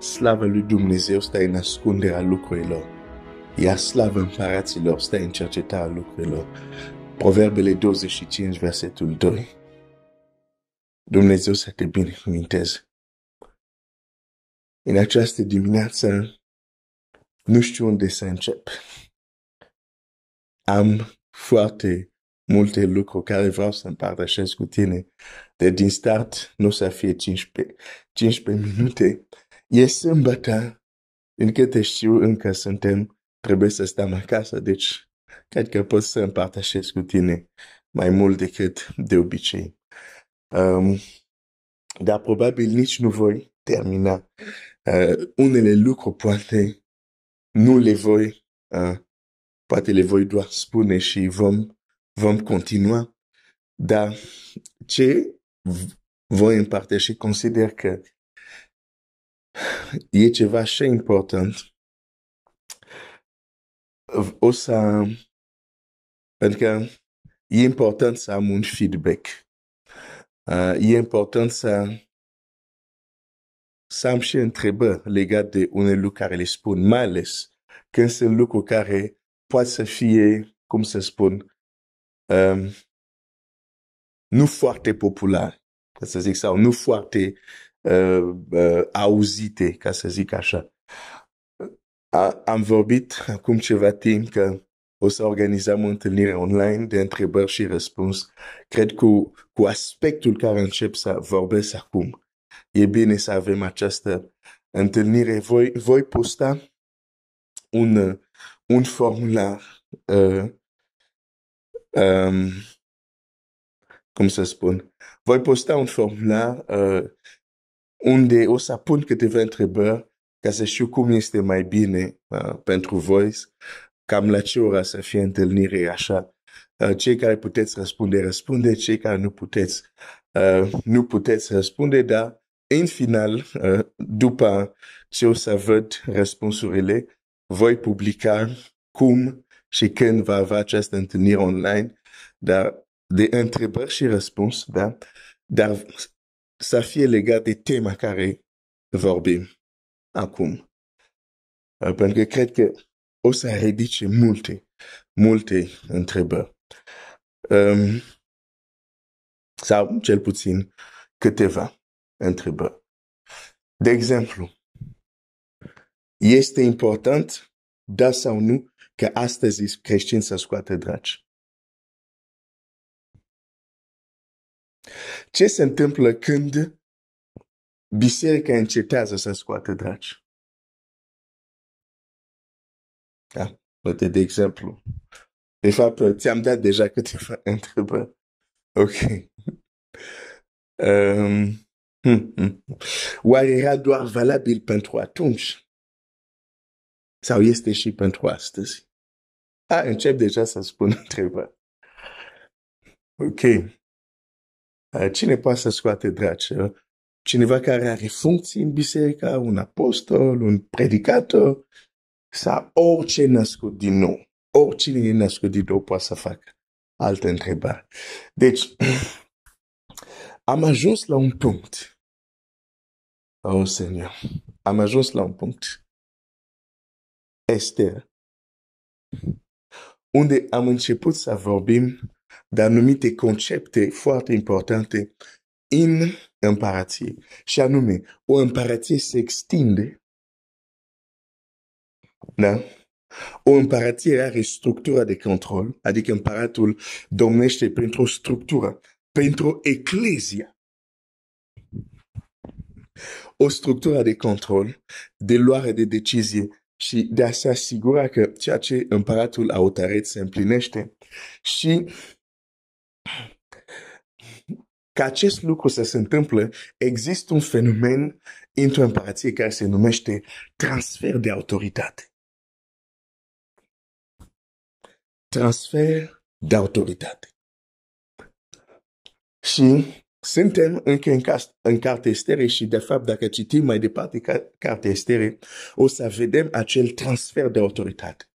Slavă lui Dumnezeu stă în ascunderea lucrurilor, iar slavă împăraților stă în cercetarea lucrurilor. Proverbele 25, versetul 2. Dumnezeu să te binecuvinteze. În această dimineață, nu știu unde să încep. Am foarte multe lucruri care vreau să împărtășesc cu tine. De din start, nu o să fie 15, 15 minute, E sâmbătă, din câte știu, încă suntem, trebuie să stăm acasă, deci cred că pot să împărtășesc cu tine mai mult decât de obicei. Um, dar probabil nici nu voi termina. Uh, unele lucruri poate nu le voi, uh, poate le voi doar spune și vom, vom continua. Dar ce voi împărtăși, consider că e ceva așa important. O să... că adică, e important să am un feedback. Uh, e important să să am și întrebări legate de unele lucruri care le spun, mai ales când sunt lucruri care poate să fie, cum să spun, um, nu foarte popular, ca să zic sau nu foarte uh, uh, auzite, ca să zic așa. A, am vorbit acum ceva timp că o să organizăm o întâlnire online de întrebări și răspuns. Cred că cu aspectul care încep să vorbesc acum, e bine să avem această întâlnire. Voi, voi posta un, un formular, uh, um, cum să spun, voi posta un formular uh, unde o să pun câteva întrebări ca să știu cum este mai bine uh, pentru voi, cam la ce ora să fie întâlnire așa. Uh, cei care puteți răspunde, răspunde, cei care nu puteți, uh, nu puteți răspunde, dar în final, uh, după ce o să văd răspunsurile, voi publica cum și când va avea această întâlnire online, dar de întrebări și răspuns, da? Dar să fie legat de tema care vorbim acum. Uh, pentru că cred că o să ridice multe, multe întrebări. Um, sau cel puțin câteva întrebări. De exemplu, este important, da sau nu, că astăzi creștini să scoate dragi. Ce se întâmplă când biserica încetează să scoată draci? Da? poate de exemplu. De fapt, ți-am dat deja câteva întrebări. Ok. um, oare era doar valabil pentru atunci? Sau este și pentru astăzi? A, încep deja să spun întrebări. Ok. Eh, cine poate să scoate draci? Cineva care are funcții în biserică, un apostol, un predicator, sau orice născut din nou. Oricine e născut din nou poate să facă. Altă întrebare. Deci, am ajuns la un punct. Oh, Seigneur. Am ajuns la un punct. este Unde am început să vorbim de anumite concepte foarte importante în împărație. Și anume, o împărație se extinde. Da? O împărație are structura de control, adică împăratul domnește pentru o structură, pentru eclezia. O structură de control, de luare de decizie și de a se asigura că ceea ce împăratul autorit se împlinește și ca acest lucru să se întâmple, există un fenomen într-o împărație care se numește transfer de autoritate. Transfer de autoritate. Și suntem încă în, cast, în carte estere și, de fapt, dacă citim mai departe carte estere, o să vedem acel transfer de autoritate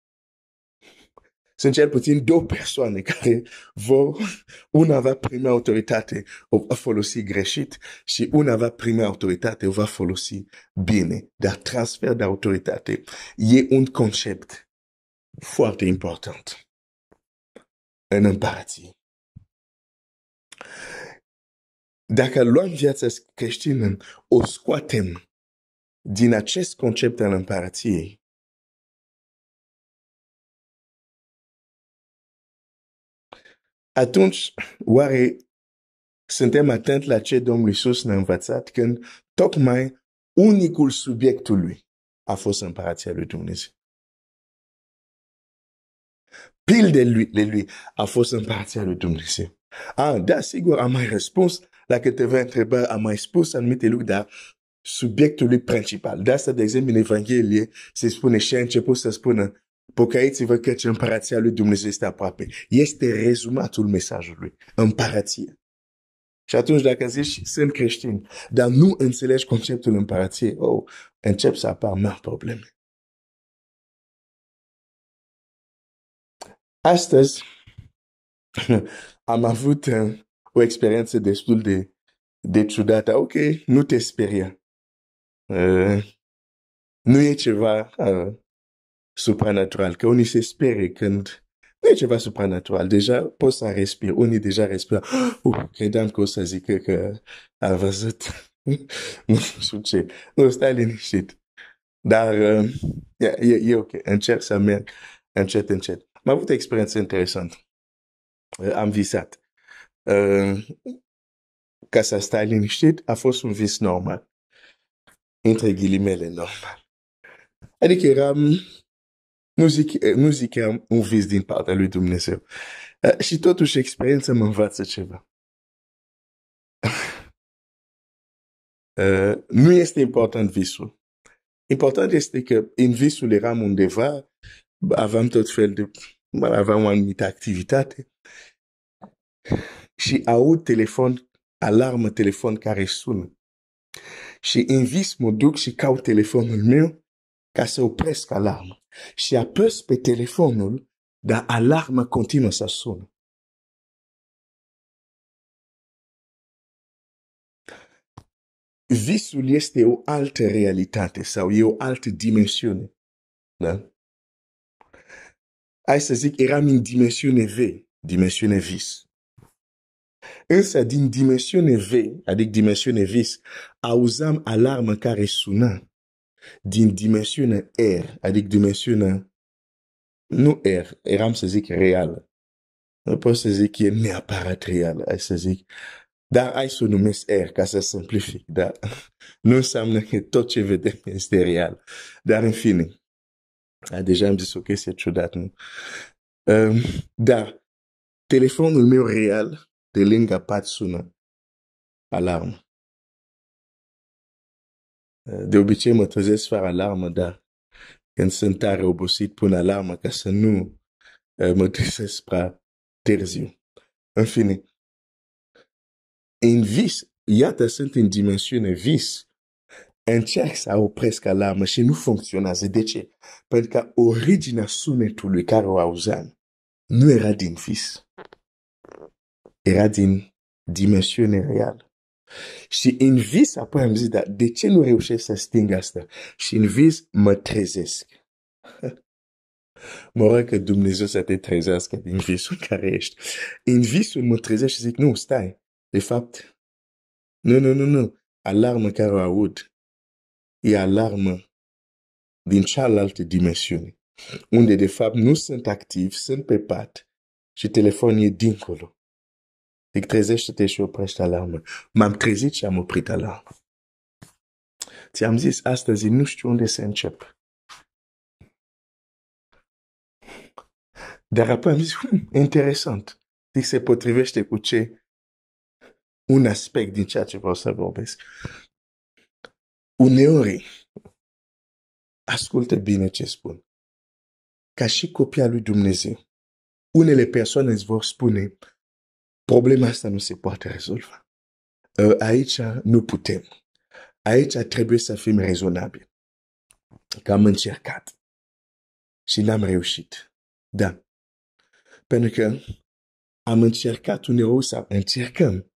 sunt cel puțin două persoane care vor, una va primi autoritate, o va folosi greșit și una va primi autoritate, o va folosi bine. Dar transfer de autoritate e un concept foarte important în împărăție. Dacă luăm viața creștină, o scoatem din acest concept al împărăției Atunci, oare suntem atenți la ce Domnul Iisus ne-a învățat când tocmai unicul subiectul lui a fost împărația lui Dumnezeu? Pildele lui, de lui a fost împărația lui Dumnezeu. Ah, da, sigur, am mai răspuns la câteva întrebări, am mai spus anumite lucruri, dar subiectul lui principal. De asta, de exemplu, în Evanghelie se spune și a început să spună Pocăiți-vă că căci împărația lui Dumnezeu este aproape. Este rezumatul mesajului. Împărație. Și atunci dacă zici, sunt creștin, dar nu înțelegi conceptul împărației, oh, încep să apar mari probleme. Astăzi, am avut uh, o experiență destul de, de ciudată. Ok, nu te speria. Uh, nu e ceva uh, supranatural, că unii se spere când nu e ceva supranatural. Deja poți să respiri, unii deja respiră. Uh, credeam că o să zică că a văzut nu știu ce. Nu, stai liniștit. Dar uh, e, e, e ok, încerc să merg încet, încet. Am avut o experiență interesantă. Uh, am visat. Uh, ca să stai liniștit, a fost un vis normal. Între ghilimele normal. Adică eram nu zic, nu zic că am un vis din partea lui Dumnezeu. Uh, și totuși experiența mă învață ceva. Uh, nu este important visul. Important este că în visul eram undeva, aveam tot fel de... aveam o anumită activitate și aud telefon, alarmă telefon care sună. Și în vis mă duc și caut telefonul meu ca să opresc alarma și apăs pe telefonul, dar alarma continuă să sună. Visul este o altă realitate sau e o altă dimensiune. Da? Hai să zic, eram în dimensiune V, dimensiune vis. Însă din dimensiune V, adică dimensiune vis, auzam alarmă care sună din dimensiunea R, adică dimensiunea, nu R, R am să zic reală. Nu pot să zic e neapărat real ai să zic. Dar ai să numesc R ca să simplific, dar nu înseamnă că tot ce vedem este real. Dar în fine, deja am zis o chestie ciudată, nu? Um, dar telefonul meu real de lângă pat sună alarmă. De obicei mă trezesc fără alarmă, dar când sunt tare obosit, pun alarmă ca să nu mă trezesc prea târziu. În fine, în vis, iată, sunt în dimensiune vis. Încerc să opresc alarmă și nu funcționează. De ce? Pentru că originea sunetului care o auzeam nu era din vis. Era din dimensiune reală. Și în vis, apoi am zis, dar de ce nu reușesc să sting asta? Și în vis mă trezesc. mă rog că Dumnezeu să te trezească din visul care ești. În visul mă trezesc și zic, nu, stai. De fapt, nu, nu, nu, nu. Alarmă care o aud e alarmă din cealaltă dimensiune, unde de fapt nu sunt activ, sunt pe pat și telefonul e dincolo. Zic, trezește-te și oprește alarmă. M-am trezit și am oprit alarmă. Ți-am zis, astăzi nu știu unde să încep. Dar apoi am zis, hm, interesant. Zic, se potrivește cu ce un aspect din ceea ce vreau să vorbesc. Uneori, ascultă bine ce spun. Ca și copia lui Dumnezeu, unele persoane îți vor spune, Problema asta nu se poate rezolva. Uh, aici nu putem. Aici trebuie să fim rezonabili. Că am încercat și n-am reușit. Da. Pentru că am încercat uneori să încercăm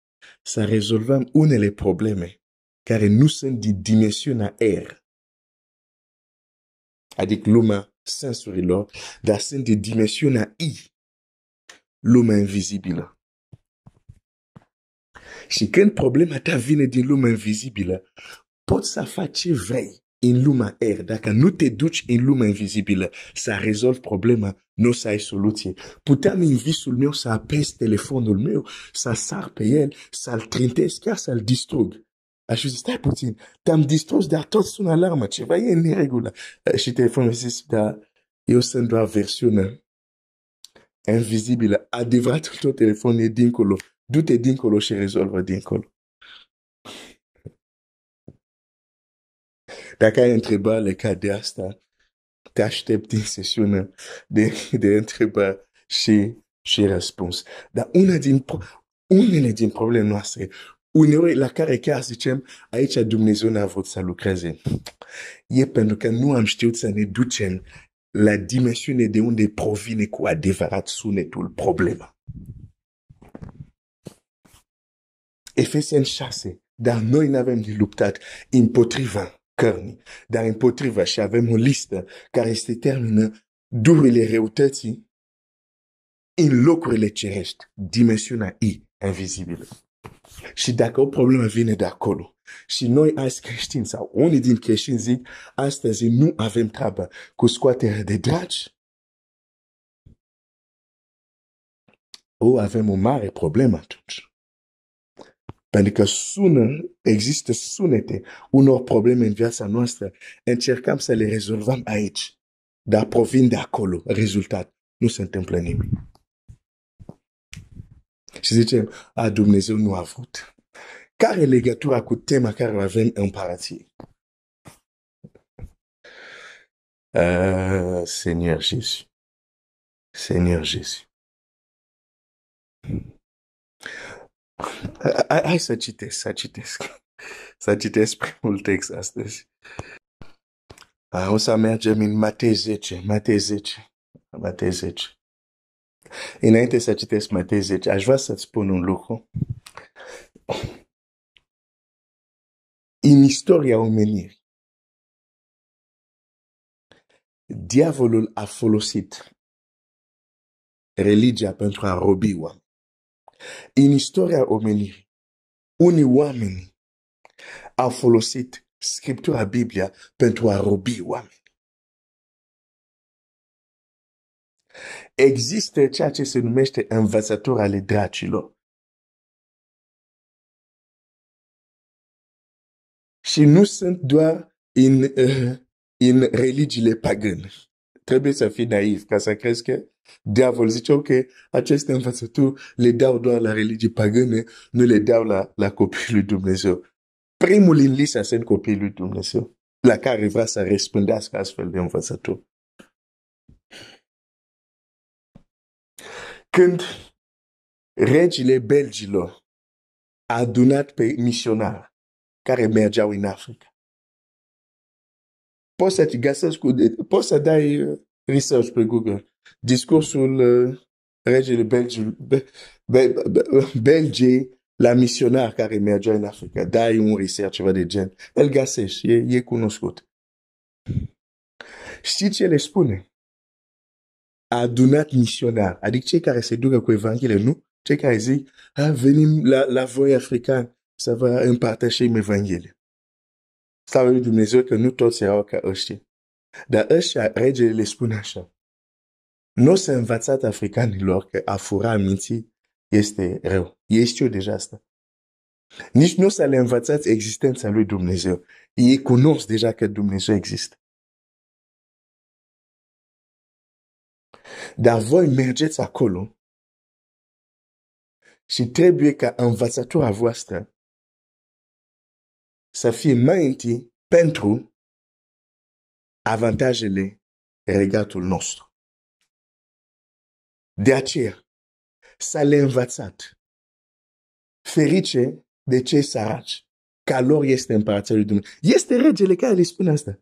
să rezolvăm unele probleme care nu sunt din dimensiunea R. Adică lumea sensurilor, dar sunt din dimensiunea I, lumea invizibilă. Și când problema ta vine din lumea invizibilă, poți să faci ce vrei în lumea aer. Dacă nu te duci în lumea invizibilă să rezolvi problema, nu o să ai soluție. Puteam în visul meu să apes telefonul meu, să sar pe el, să-l trintesc, chiar să-l distrug. Aș fi zis, stai puțin, te-am distrus, dar tot sună alarmă, ceva e în regulă. Și telefonul mi-a zis, da, eu sunt doar versiunea invizibilă. Adevăratul tău telefon e dincolo du-te dincolo și rezolvă dincolo. Dacă ai întrebări legate de asta, te aștept din sesiunea de, de întrebări și, și răspuns. Dar una din, unele din problemele noastre, uneori la care chiar zicem, aici Dumnezeu n-a vrut să lucreze, e pentru că nu am știut să ne ducem la dimensiune de unde provine cu adevărat sunetul problema. Efeseni 6, dar noi nu avem de luptat împotriva cărnii, dar împotriva și avem o listă care este termină durile răutății în locurile cerești, dimensiunea I, invizibilă. Și dacă o problemă vine de acolo, și noi azi creștini sau unii din creștini zic, astăzi nu avem treabă cu scoaterea de dragi, o avem o mare problemă atunci. Pentru că sună, există sunete unor probleme în viața noastră. Încercăm să le rezolvăm aici. Dar provin de acolo. Rezultat. Nu se întâmplă nimic. Și zicem, a, Dumnezeu nu a avut. Care e legătura cu tema care o avem în parație? Ah, Seigneur Jésus. Seigneur Jésus. Hai să citesc, să citesc. Să citesc primul text astăzi. O să mergem în Matei 10, Matei 10, Matei 10. Înainte să citesc Matei 10, aș vrea să-ți spun un lucru. În istoria omenirii, diavolul a folosit religia pentru a robi oameni. În istoria omenirii, unii oameni au folosit Scriptura, Biblia, pentru a robi oameni. Există ceea ce se numește învățător ale dracilor. Și nu sunt doar în, în religiile pagâne trebuie să fii naiv ca să crezi că diavolul zice, ok, aceste învățături le dau doar la religie pagâne, nu le dau la, la copiii lui Dumnezeu. Primul în listă sunt copiii lui Dumnezeu, la care vrea să răspândească astfel de învățături. Când regile belgilor a adunat pe misionari care mergeau în Africa, poți să-ți găsești cu... Poți să dai uh, research pe Google. Discursul uh, regele Belgi, be, be, be, Belgiei la misionar care mergea în Africa. Dai un research, ceva de gen. El găsești, e, e cunoscut. Știi ce le spune? Adunat misionar. Adică cei care se ducă cu Evanghelie, nu? Cei care zic, ah, venim la, la voi african să vă împărtășim Evanghelia. Slavă lui Dumnezeu că nu toți erau ca ăștia. Dar ăștia, regele le spun așa. Nu se învățat africanilor că a fura minții este rău. Ei știu deja asta. Nici nu să le învățați existența lui Dumnezeu. Ei cunosc deja că Dumnezeu există. Dar voi mergeți acolo și trebuie ca învățătura voastră să fie mai întâi pentru avantajele regatul nostru. De aceea, s-a le învățat ferice de cei săraci, ca lor este împărația lui Dumnezeu. Este regele care le spune asta.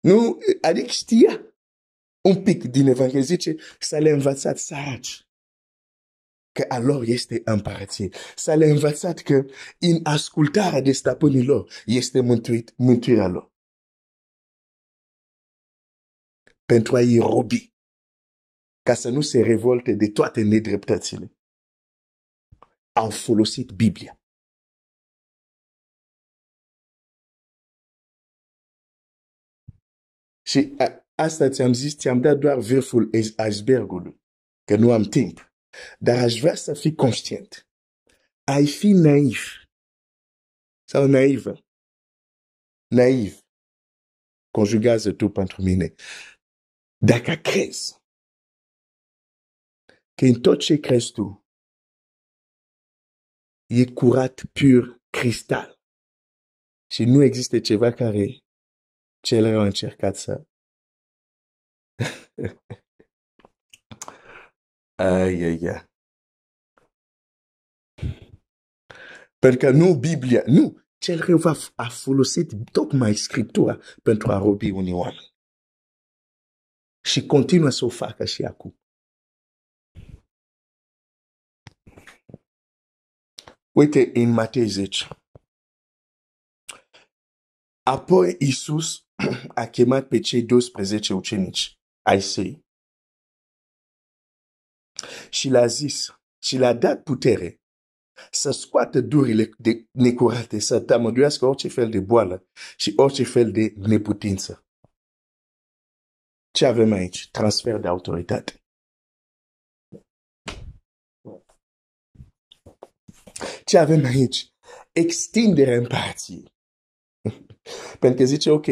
Nu, adică știa un pic din Evanghelie, zice, s-a le învățat săraci că a este împărăție. Să le învățat că în ascultarea de stăpânilor este mântuit, mântuirea lor. Pentru a-i robi, ca să nu se revolte de toate nedreptățile, au folosit Biblia. Și a, asta ți-am zis, ți-am dat doar vârful icebergului, că nu am timp. Dar aș vrea să fii conștient. Ai fi naiv. Sau naivă. Naiv. Conjugază tu pentru mine. Dacă crezi că în tot ce crezi tu e curat pur cristal și nu există ceva care cel rău a încercat să Ai, ai, ai. Pentru că nu Biblia, nu, cel rău va a folosit tocmai Scriptura pentru a robi unii oameni. Și continuă să o facă și acum. Uite în Matei 10. Apoi Iisus a chemat pe cei 12 ucenici ai săi și le-a zis și le-a dat putere să scoată durile de necurate, să tămăduiască orice fel de boală și orice fel de neputință. Ce avem aici? Transfer de autoritate. Ce avem aici? Extinderea parție. Pentru că zice, ok,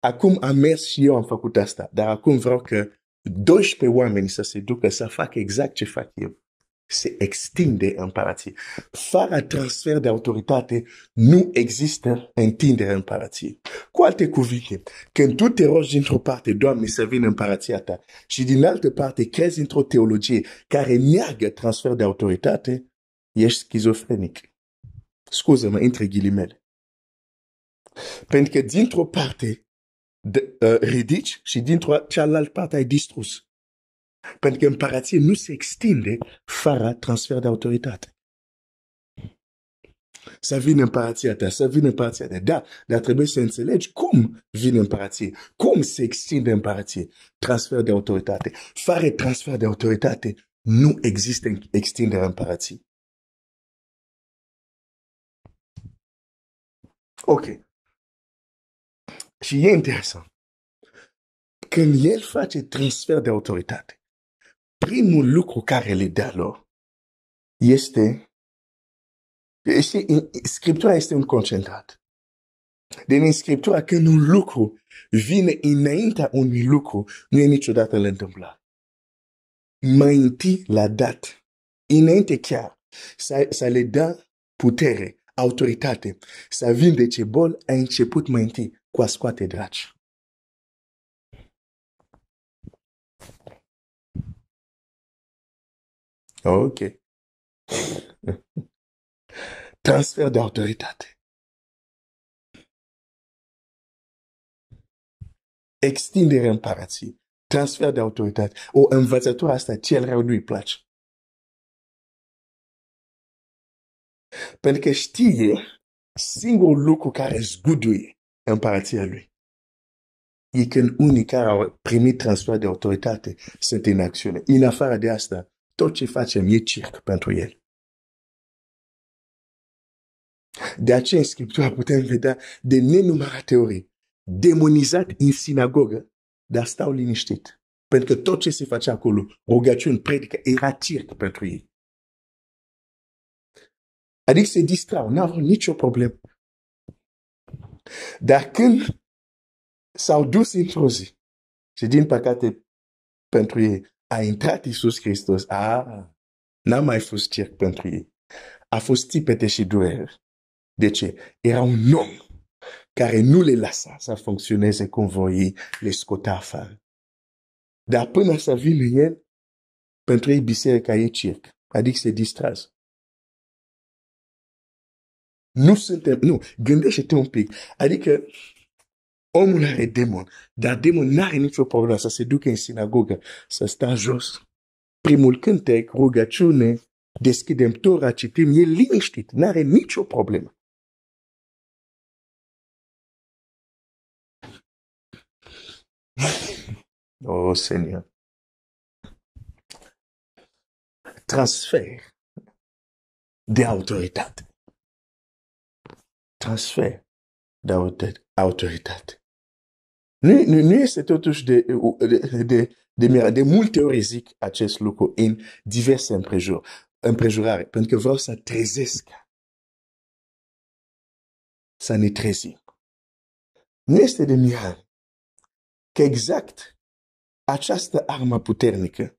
acum am mers și eu am făcut asta, dar acum vreau că 12 oameni să se ducă să facă exact ce fac eu. Se extinde împărație. Fără transfer de autoritate, nu există întindere împărație. Cu alte cuvinte, când tu te rogi dintr-o parte, Doamne, să vină împărația ta, și din altă parte crezi într-o teologie care neagă transfer de autoritate, ești schizofrenic. Scuză-mă, între ghilimele. Pentru că dintr-o parte de, uh, ridici și dintr-o cealaltă parte ai distrus. Pentru că împărație nu se extinde fără transfer de autoritate. Să vină împărația ta, să vină împărația ta. Da, dar trebuie să înțelegi cum vine împărație, cum se extinde împărație. Transfer de autoritate. Fără transfer de autoritate nu există extinderea împărației. Ok. Și e interesant. Când el face transfer de autoritate, primul lucru care le dă lor este și Scriptura este un concentrat. Din în Scriptura când un lucru vine înaintea unui lucru, nu e niciodată la întâmplare. Mai întâi la dat, înainte chiar, să, să le dă putere, autoritate, să vindece bol, a început mai întâi cu a scoate draci. Ok. Transfer de autoritate. Extindere împărației. Transfer de autoritate. O învățătura asta, cel rău nu-i place. Pentru că știe singurul lucru care zguduie în împărăția lui. E când unii care au primit transfer de autoritate sunt în acțiune. În afară de asta, tot ce facem e circ pentru el. De aceea în Scriptura putem vedea de nenumărate teorii demonizat în sinagogă, dar stau liniștit. Pentru că tot ce se face acolo, rugăciune, predică, era circ pentru ei. Adică se distrau, n-au nicio problemă. Dar când s-au dus într-o zi și din păcate pentru ei a intrat Iisus Hristos, a, n-a mai fost cerc pentru ei. A fost tipete și durere. De ce? Era un om care nu le lasa să funcționeze cum voi le scota afară. Dar până să vină el, pentru ei biserica e circ, adică se distrează. Nu suntem, nu, gândește-te un pic. Adică omul are demon, dar demon n-are nicio problemă să se ducă în sinagogă, să stea jos. Primul cântec, rugăciune, deschidem tora, citim, e liniștit, n-are nicio problemă. Oh, Seigneur. Transfer de autoritate transfer de autoritate. Nu, nu, nu este totuși de, de, de, de, de, de mult teoretic acest lucru în diverse împrejur, împrejurare, pentru că vreau să trezesc, să ne trezim. Nu este de mirare că exact această armă puternică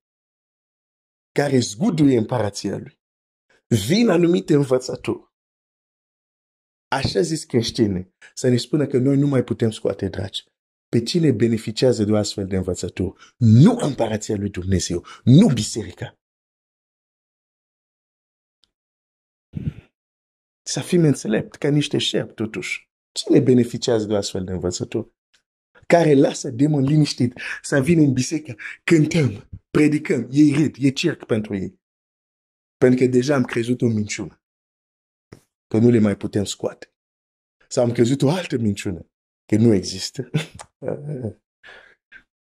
care zguduie împărația lui, vin anumite învățături așa zis creștine, să ne spună că noi nu mai putem scoate dragi. Pe cine beneficiază de o astfel de învățătură? Nu împărația lui Dumnezeu, nu biserica. Să fim înțelept ca niște șerpi totuși. Cine beneficiază de o astfel de învățătură? Care lasă demon liniștit să vină în biserică, cântăm, predicăm, ei râd, e cerc pentru ei. Pentru că deja am crezut o minciună că nu le mai putem scoate. Sau am crezut o altă minciună, că nu există.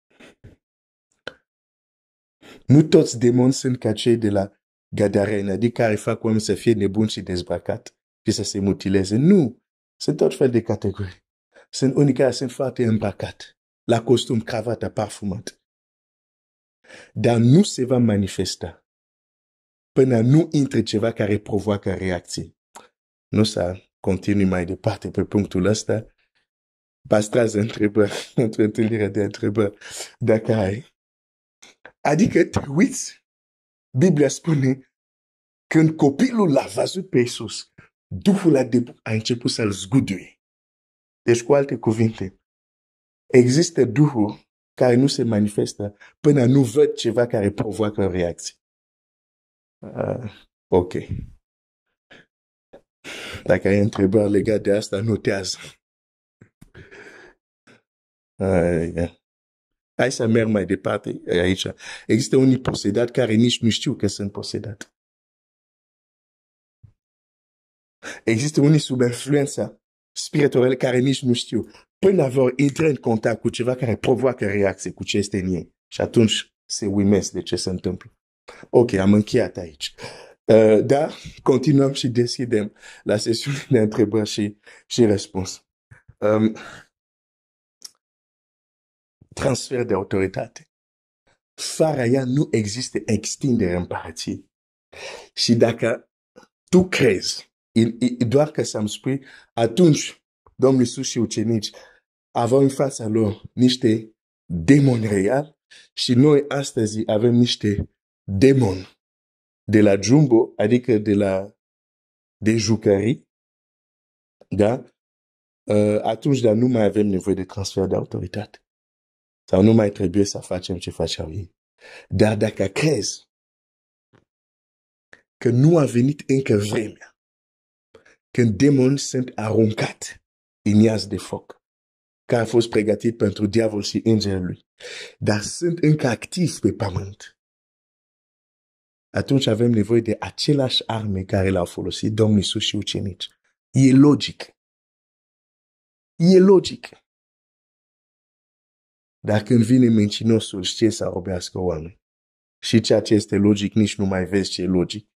nu toți demoni sunt ca cei de la Gadarene, adică care fac oameni să fie nebuni și dezbracat și să se mutileze. Nu! Sunt tot fel de categorii. Sunt unii care sunt foarte îmbracat, la costum, cravată, parfumat. Dar nu se va manifesta până nu intre ceva care provoacă reacție nu să continui mai departe pe punctul ăsta, pastrează întrebări, într-o întâlnire de întrebări, dacă ai. Adică te uiți, Biblia spune, când copilul l-a văzut pe Iisus, Duhul a, de- a început să-l zguduie. Deci, cu alte cuvinte, există Duhul care nu se manifestă până nu văd ceva care provoacă o reacție. Uh, ok. Dacă ai întrebări legate de asta, notează. Hai să merg mai departe aici. Există unii posedat care nici nu știu că sunt posedat. Există unii sub influența spirituală care nici nu știu. Până vor intra în contact cu ceva care provoacă reacție cu ce este în ei. Și atunci se uimesc de ce se întâmplă. Ok, am încheiat aici. Uh, da, continuăm și deschidem la sesiune de întrebări și, și răspuns. Um, transfer de autoritate. Fără ea nu există extindere împărăției. Și dacă tu crezi, il, il, doar că să-mi spui, atunci Domnul Iisus și ucenici aveau în fața lor niște demoni reali și noi astăzi avem niște demoni de la jumbo, adică de la de jucării, da? Uh, atunci, dar nu mai avem nevoie de transfer de autoritate. Sau nu mai trebuie să facem ce faceau ei. Dar dacă crezi că nu a venit încă vremea, când demoni sunt aruncat în iaz de foc, care a fost pregătit pentru diavol și îngerul lui, dar sunt încă activ pe pământ, atunci avem nevoie de aceleași arme care le-au folosit Domnul Iisus și ucenici. E logic. E logic. Dar când vine mincinosul, știe să robească oameni. Și ceea ce este logic, nici nu mai vezi ce e logic.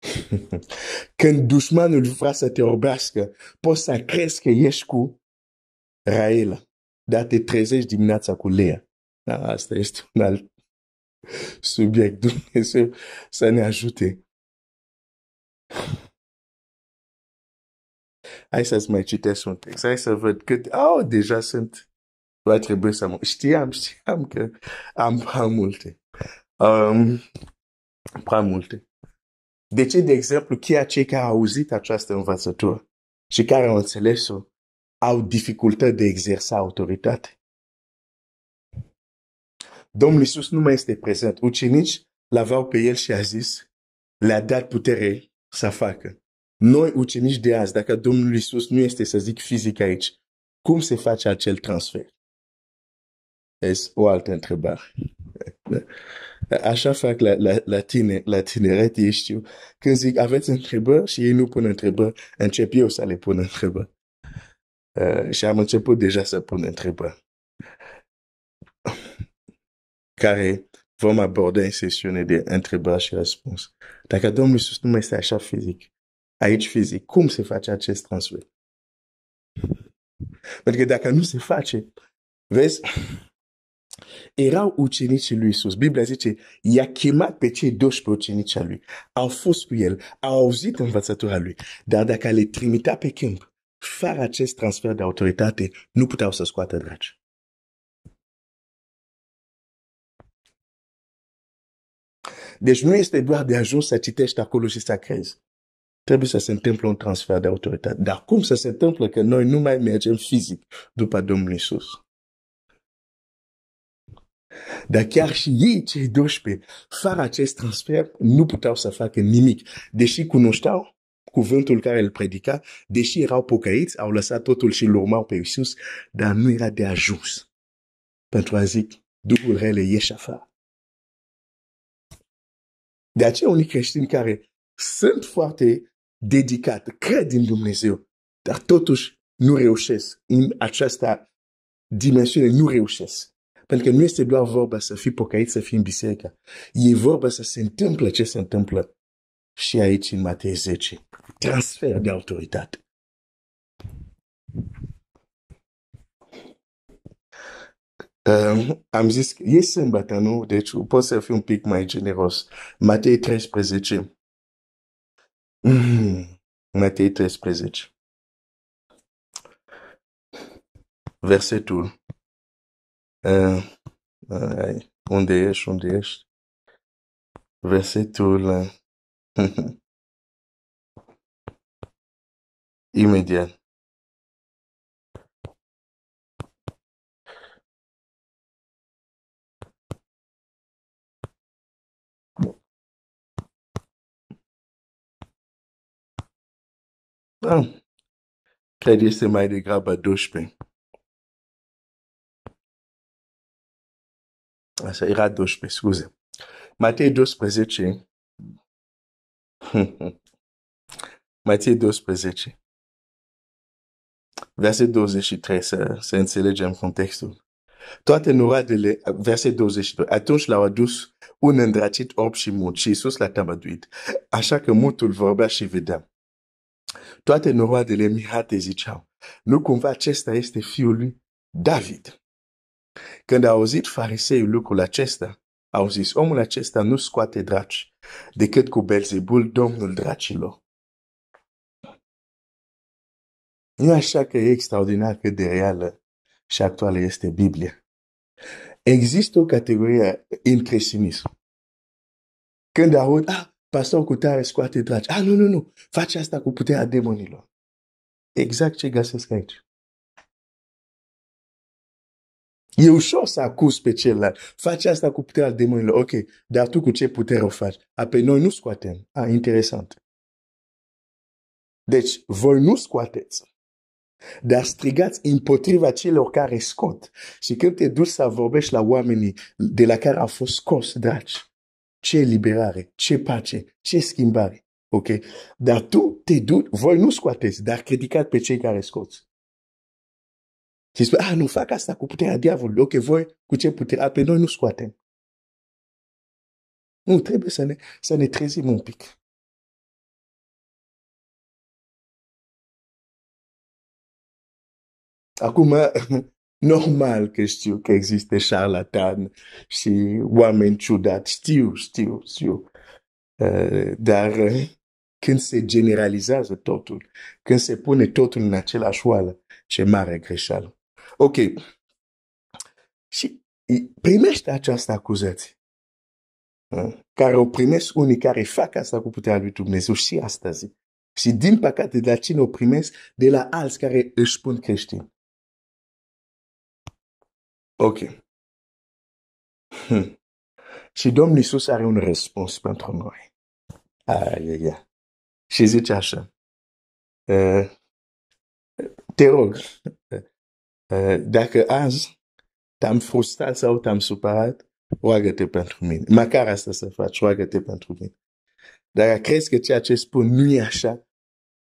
când dușmanul vrea să te orbească, poți să crezi că ești cu Raela, dar te trezești dimineața cu Lea. Dar asta este un alt subiect. Dumnezeu să ne ajute. Hai să-ți mai citesc un text. Hai să văd cât... Oh, deja sunt... Va trebui să mă... Știam, știam că am prea multe. Um, prea multe. De ce, de exemplu, chiar cei care au auzit această învățătură și care au înțeles-o au dificultăți de exersa autoritate? Domnul Iisus nu mai este prezent. Ucenici l-aveau pe el și a zis, le-a dat putere să facă. Noi ucenici de azi, dacă Domnul Iisus nu este, să zic, fizic aici, cum se face acel transfer? Este o altă întrebare. Așa fac la, la, la, tine, la tineret, ei știu. Când zic, aveți întrebări și ei nu pun întrebări, încep eu să le pun întrebări. Uh, și am început deja să pun întrebări care vom aborda în sesiune de întrebări și răspuns. Dacă Domnul Iisus nu mai este așa fizic, aici fizic, cum se face acest transfer? Pentru că dacă nu se face, vezi, erau ucenicii lui Iisus. Biblia zice, i-a chemat pe cei 12 ucenici lui. Au fost cu el, au auzit învățătura lui. Dar dacă le trimita pe câmp, fără acest transfer de autoritate, nu puteau să scoată dragi. Deci nu este doar de ajuns să citești acolo și să crezi. Trebuie să se întâmple un transfer de autoritate. Dar cum să se întâmple că noi nu mai mergem fizic după Domnul Isus? Dar chiar și ei, cei 12, fără acest transfer, nu puteau să facă nimic. Deși cunoșteau cuvântul care îl predica, deși erau pocăiți, au lăsat totul și îl urmau pe Iisus, dar nu era de ajuns. Pentru a zic, Duhul Rele afară. De aceea unii creștini care sunt foarte dedicat, cred în Dumnezeu, dar totuși nu reușesc în această dimensiune, nu reușesc. Pentru că nu este doar vorba să fii pocăit, să fii în biserică. E vorba să se întâmple ce se întâmplă și aici în Matei 10. Transfer de autoritate. Mm-hmm. Uh, am zis, e sâmbătă, nu? Deci pot să fiu un pic mai generos. Matei 13. Mm. Matei 13. Versetul. Uh, uh, unde ești, unde ești? Versetul. Uh, imediat. Da. Cred este mai degrabă 12. Așa, era 12, scuze. Matei 12. Matei 12. Verset 23, să, să înțelegem contextul. Toate noroadele, verset 22, atunci l-au adus un îndrăcit orb și mut și Iisus l-a tabăduit. așa că mutul vorbea și vedea toate noroadele mihate ziceau, nu cumva acesta este fiul lui David. Când a auzit fariseul lucrul acesta, au zis, omul acesta nu scoate draci decât cu Belzebul, domnul dracilor. Nu așa că e extraordinar cât de reală și actuală este Biblia. Există o categorie în creștinism. Când aud, ah, pastor cu tare scoate dragi. Ah, nu, nu, nu, face asta cu puterea demonilor. Exact ce găsesc aici. E ușor să acuz pe celălalt. Face asta cu puterea demonilor. Ok, dar tu cu ce putere o faci? pe noi nu scoatem. Ah, interesant. Deci, voi nu scoateți. Dar strigați împotriva celor care scot. Și când te duci să vorbești la oamenii de la care a fost scos dragi, ce liberare, ce pace, ce schimbare. Ok? Dar tu te duci, voi nu scoateți, dar criticați pe cei care scoți. Și spui, ah, nu fac asta cu puterea diavolului. Ok, voi cu ce putere? A, ah, pe noi nu scoatem. Nu, trebuie să ne, să ne trezim un pic. Acum, normal că știu că există șarlatan și oameni ciudat, Știu, știu, știu. Uh, dar uh, când se generalizează totul, când se pune totul în același oală, ce mare greșeală. Ok. Și primește această acuzație. Uh, care o primesc unii care fac asta cu puterea lui Dumnezeu și astăzi. Și din păcate, de la cine o primesc de la alți care își spun creștini. Ok. Hmm. Și Domnul Isus are un răspuns pentru noi. Ai, ai, ai. Și zice așa. Uh, te rog, uh, dacă azi te-am frustrat sau te-am supărat, roagă-te pentru mine. Măcar asta să faci, roagă-te pentru mine. Dacă crezi că ceea ce spun nu e așa,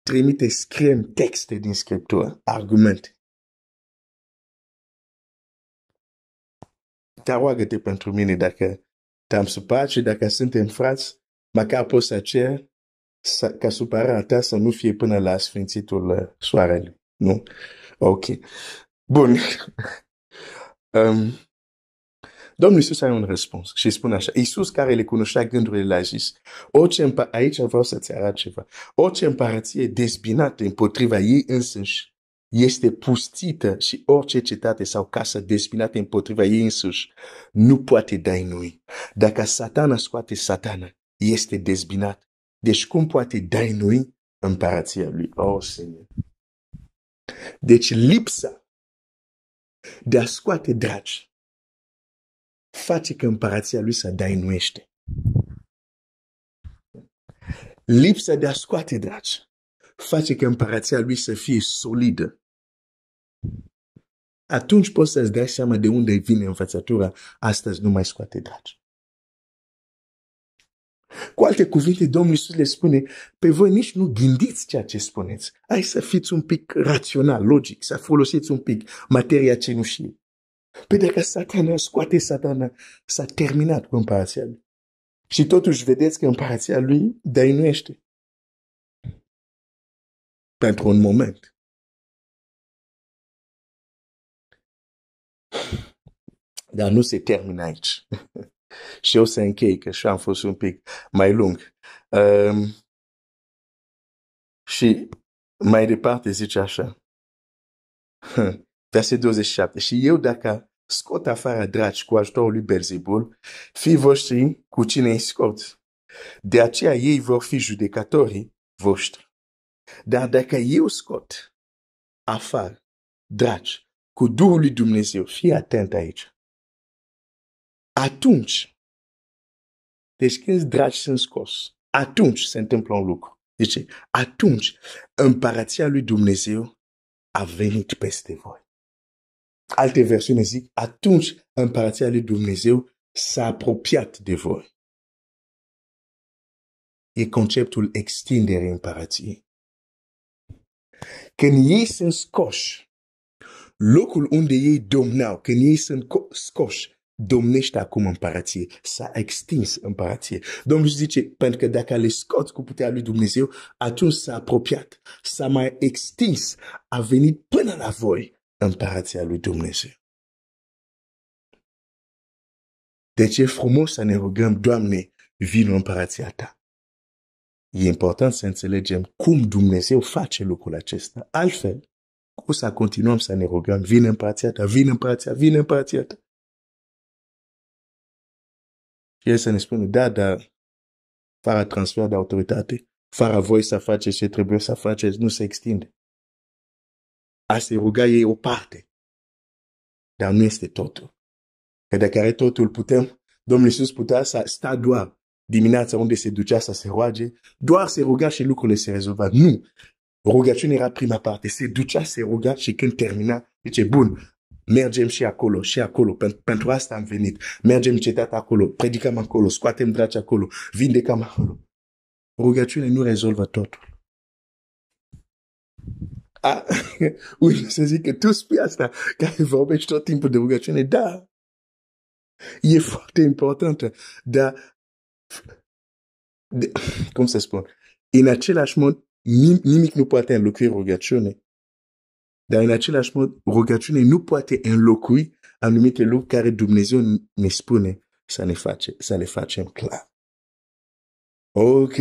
trimite, scrie texte din Scriptură, argumente. te roagă-te pentru mine dacă te-am supărat și dacă suntem frați, măcar poți să cer ca supărarea ta să nu fie până la sfințitul uh, soarelui. Nu? Ok. Bun. um, Domnul Iisus are un răspuns și spune așa. Iisus care le cunoștea gândurile la zis, aici vreau să-ți arăt ceva, orice împărăție dezbinată împotriva ei însăși este pustită și orice cetate sau casă despinată împotriva ei însuși nu poate da noi. Dacă satana scoate satana, este dezbinat. Deci cum poate da noi împărația lui? Oh, Seigneur! Deci lipsa de a scoate dragi face că împărația lui să da dăinuiește. Lipsa de a scoate dragi face că împărația lui să fie solidă atunci poți să-ți dai seama de unde vine învățătura. Astăzi nu mai scoate dragi. Cu alte cuvinte, Domnul Iisus le spune, pe voi nici nu gândiți ceea ce spuneți. Hai să fiți un pic rațional, logic, să folosiți un pic materia cenușie. Pentru că satana scoate satana, s-a terminat cu împărația lui. Și totuși vedeți că împărația lui dăinuiește. Pentru un moment. Dar nu se termină aici. și eu să închei, că și am fost un pic mai lung. Um, și mai departe zice așa. Verset 27. Și eu dacă scot afară draci cu ajutorul lui Belzebul, fii voștri cu cine îi scot. De aceea ei vor fi judecatorii voștri. Dar dacă eu scot afară draci cu Duhul lui Dumnezeu, fii atent aici. Atunci, deci când dragi sunt scos, atunci se întâmplă un lucru. Zice, atunci împărația lui Dumnezeu a venit peste voi. Alte versiuni zic, atunci împărația lui Dumnezeu s-a apropiat de voi. E conceptul extinderii împărației. Când ei sunt scoși, locul unde ei domnau, când ei sunt scoși, domnește acum împărăție, s-a extins împărăție. Domnul zice, pentru că dacă le scot cu puterea lui Dumnezeu, atunci s-a apropiat, s-a mai extins, a venit până la voi împărăția lui Dumnezeu. Deci e frumos să ne rugăm, Doamne, vină împărăția ta. E important să înțelegem cum Dumnezeu face lucrul acesta. Altfel, o să continuăm să ne rugăm, vină împărăția ta, vină împărăția, vină împărăția ta. Și el să ne spună, da, dar fără transfer de autoritate, fără voi să faceți ce trebuie să faceți, nu se extinde. A se ruga e o parte. Dar nu este totul. Că dacă are totul putem, Domnul Iisus putea să sta doar dimineața unde se ducea să se roage, doar se ruga și lucrurile se rezolva. Nu! Rugăciunea era prima parte. Se ducea, se ruga și când termina, zice, bun, Mergem și acolo, și acolo. Pentru asta am venit. Mergem cetatea acolo, predicăm acolo, scoatem draci acolo, vindecăm acolo. Rugăciune nu rezolvă totul. A, ui, să zic că tu spui asta, care vorbești tot timpul de rugăciune. Da, e foarte important. dar, cum să spun, în același mod, nimic nu poate înlocui rugăciune. Dar în același mod, rugăciune nu poate înlocui anumite lucruri care Dumnezeu ne spune să, ne face, să le facem clar. Ok.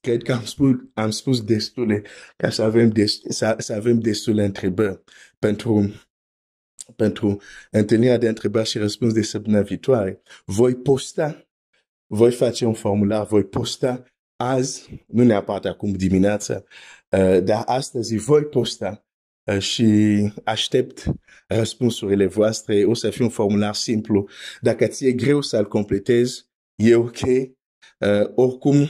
Cred că am spus, am spus destule ca să avem, dest, să, să avem destule întrebări pentru, pentru întâlnirea de întrebări și răspuns de săptămâna viitoare. Voi posta, voi face un formular, voi posta azi, nu neapărat acum dimineața, uh, dar astăzi voi posta Euh, și aștept răspunsurile voastre. O să fie un formular simplu. Dacă ți e greu să-l completezi, e ok. Uh, oricum,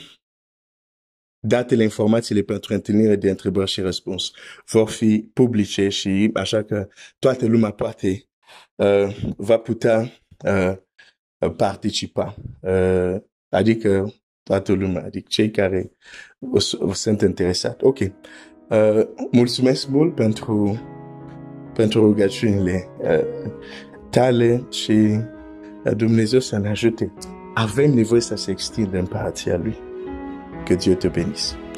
datele, informațiile pentru întâlnire de întrebări și răspuns vor fi publice și așa că toată lumea poate uh, va putea uh, participa. Uh, adică toată lumea, adică cei care sunt interesați. Ok. Uh, mulțumesc mult pentru, pentru rugăciunile uh, tale și uh, Dumnezeu să ne ajute. Avem nevoie să se extindă împărația Lui. Que Dieu te bénisse.